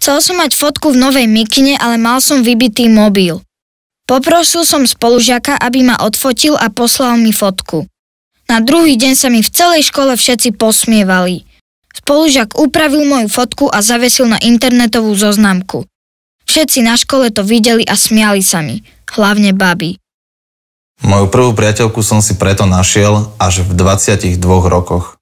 Chcel som mať fotku v novej mikine, ale mal som vybitý mobil. Poprosil som spolužiaka, aby ma odfotil a poslal mi fotku. Na druhý deň sa mi v celej škole všetci posmievali. Spolužiak upravil moju fotku a zavesil na internetovú zoznamku. Všetci na škole to videli a smiali sa mi, hlavne baby. Moju prvú priateľku som si preto našiel až v 22 rokoch.